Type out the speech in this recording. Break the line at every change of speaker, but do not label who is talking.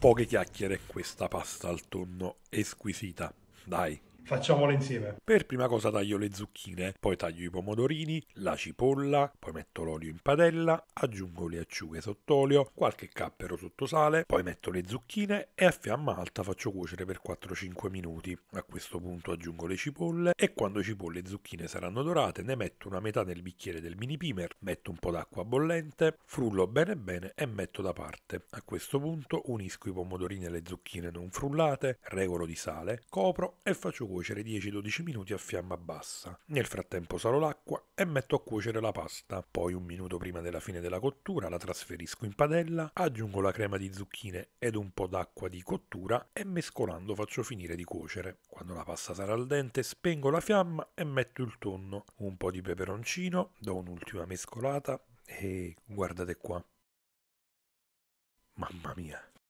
poche chiacchiere questa pasta al tonno è squisita. Dai facciamolo insieme. Per prima cosa taglio le zucchine, poi taglio i pomodorini, la cipolla, poi metto l'olio in padella, aggiungo le acciughe sott'olio, qualche cappero sotto sale, poi metto le zucchine e a fiamma alta faccio cuocere per 4-5 minuti. A questo punto aggiungo le cipolle e quando cipolle e zucchine saranno dorate ne metto una metà nel bicchiere del mini pimer, metto un po' d'acqua bollente, frullo bene bene e metto da parte. A questo punto unisco i pomodorini e le zucchine non frullate, regolo di sale, copro e faccio cuocere cuocere 10-12 minuti a fiamma bassa. Nel frattempo salo l'acqua e metto a cuocere la pasta. Poi un minuto prima della fine della cottura la trasferisco in padella, aggiungo la crema di zucchine ed un po' d'acqua di cottura e mescolando faccio finire di cuocere. Quando la pasta sarà al dente spengo la fiamma e metto il tonno, un po' di peperoncino, do un'ultima mescolata e guardate qua. Mamma mia,